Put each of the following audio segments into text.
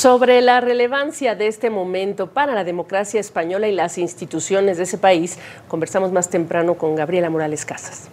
Sobre la relevancia de este momento para la democracia española y las instituciones de ese país, conversamos más temprano con Gabriela Morales Casas.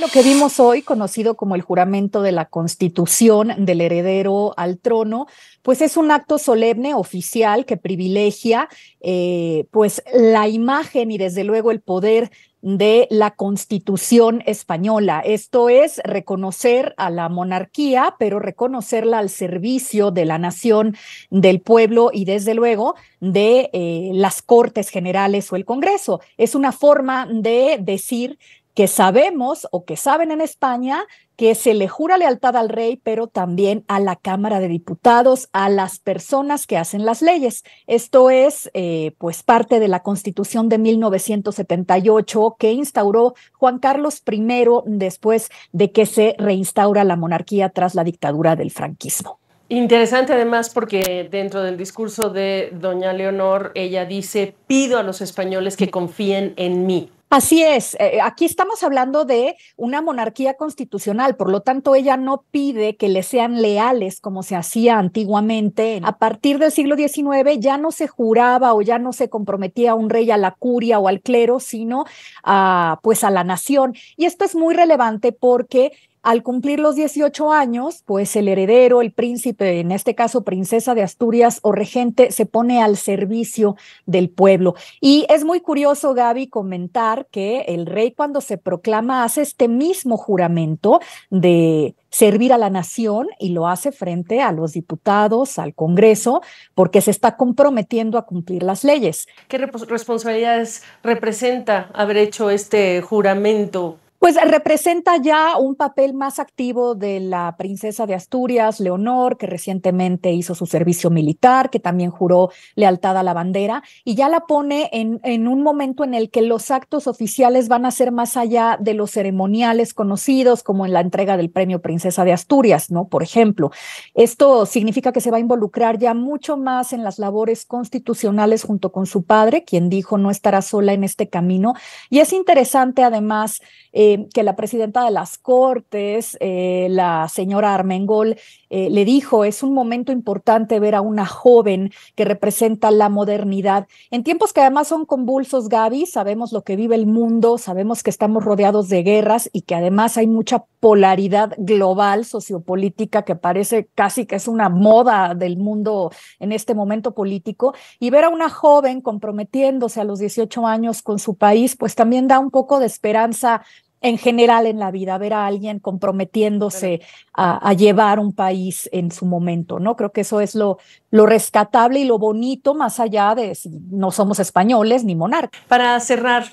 Lo que vimos hoy, conocido como el juramento de la constitución del heredero al trono, pues es un acto solemne, oficial, que privilegia eh, pues la imagen y desde luego el poder de la Constitución española. Esto es reconocer a la monarquía, pero reconocerla al servicio de la nación, del pueblo y desde luego de eh, las Cortes Generales o el Congreso. Es una forma de decir que sabemos o que saben en España que se le jura lealtad al rey, pero también a la Cámara de Diputados, a las personas que hacen las leyes. Esto es, eh, pues, parte de la Constitución de 1978 que instauró Juan Carlos I después de que se reinstaura la monarquía tras la dictadura del franquismo. Interesante además porque dentro del discurso de doña Leonor, ella dice, pido a los españoles que confíen en mí. Así es, eh, eh, aquí estamos hablando de una monarquía constitucional, por lo tanto ella no pide que le sean leales como se hacía antiguamente. A partir del siglo XIX ya no se juraba o ya no se comprometía a un rey a la curia o al clero, sino a, pues a la nación. Y esto es muy relevante porque al cumplir los 18 años, pues el heredero, el príncipe, en este caso princesa de Asturias o regente, se pone al servicio del pueblo. Y es muy curioso, Gaby, comentar que el rey cuando se proclama hace este mismo juramento de servir a la nación y lo hace frente a los diputados, al Congreso, porque se está comprometiendo a cumplir las leyes. ¿Qué responsabilidades representa haber hecho este juramento pues representa ya un papel más activo de la princesa de Asturias, Leonor, que recientemente hizo su servicio militar, que también juró lealtad a la bandera, y ya la pone en, un momento en el que los actos oficiales van a ser más allá de los ceremoniales conocidos, como en la entrega del premio Princesa de Asturias, ¿no? Por ejemplo, esto significa que se va a involucrar ya mucho más en las labores constitucionales junto con su padre, quien dijo no estará sola en este camino. Y es interesante además... Eh, eh, que la presidenta de las Cortes, eh, la señora Armengol, eh, le dijo, es un momento importante ver a una joven que representa la modernidad. En tiempos que además son convulsos, Gaby, sabemos lo que vive el mundo, sabemos que estamos rodeados de guerras y que además hay mucha polaridad global sociopolítica que parece casi que es una moda del mundo en este momento político y ver a una joven comprometiéndose a los 18 años con su país, pues también da un poco de esperanza en general en la vida, ver a alguien comprometiéndose a, llevar un país en su momento, ¿no? Creo que eso es lo, lo rescatable y lo bonito, más allá de si no somos españoles ni monarcas. Para cerrar,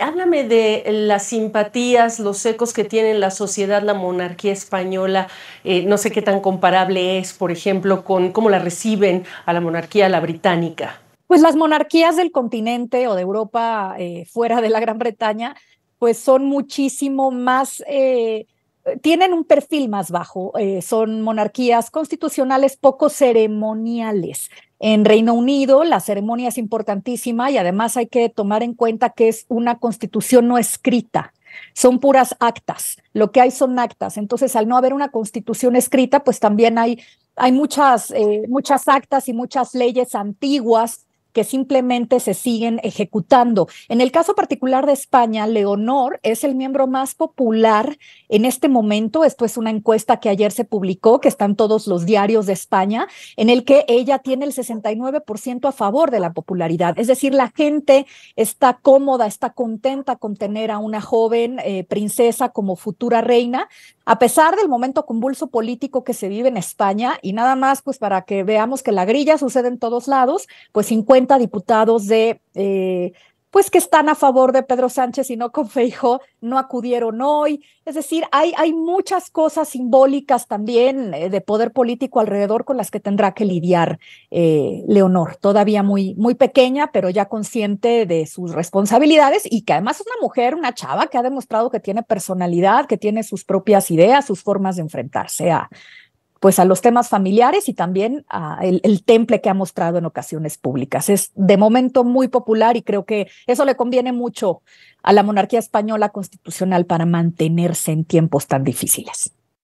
háblame de las simpatías, los ecos que tiene la sociedad, la monarquía española. Eh, no sé qué tan comparable es, por ejemplo, con cómo la reciben a la monarquía, la británica. Pues las monarquías del continente o de Europa eh, fuera de la Gran Bretaña, pues son muchísimo más, eh, tienen un perfil más bajo, son monarquías constitucionales poco ceremoniales. En Reino Unido la ceremonia es importantísima y además hay que tomar en cuenta que es una constitución no escrita. Son puras actas. Lo que hay son actas. Entonces, al no haber una constitución escrita, pues también hay, hay muchas, eh, muchas actas y muchas leyes antiguas que simplemente se siguen ejecutando. En el caso particular de España, Leonor es el miembro más popular en este momento. Esto es una encuesta que ayer se publicó, que están todos los diarios de España, en el que ella tiene el 69% a favor de la popularidad. Es decir, la gente está cómoda, está contenta con tener a una joven eh, princesa como futura reina, a pesar del momento convulso político que se vive en España, y nada más pues para que veamos que la grilla sucede en todos lados, pues 50 diputados de, eh, pues que están a favor de Pedro Sánchez y no con Feijo, no acudieron hoy. Es decir, hay, hay muchas cosas simbólicas también eh, de poder político alrededor con las que tendrá que lidiar eh, Leonor, todavía muy, muy pequeña, pero ya consciente de sus responsabilidades y que además es una mujer, una chava que ha demostrado que tiene personalidad, que tiene sus propias ideas, sus formas de enfrentarse a, pues a los temas familiares y también a el, temple que ha mostrado en ocasiones públicas. Es de momento muy popular y creo que eso le conviene mucho a la monarquía española constitucional para mantenerse en tiempos tan difíciles.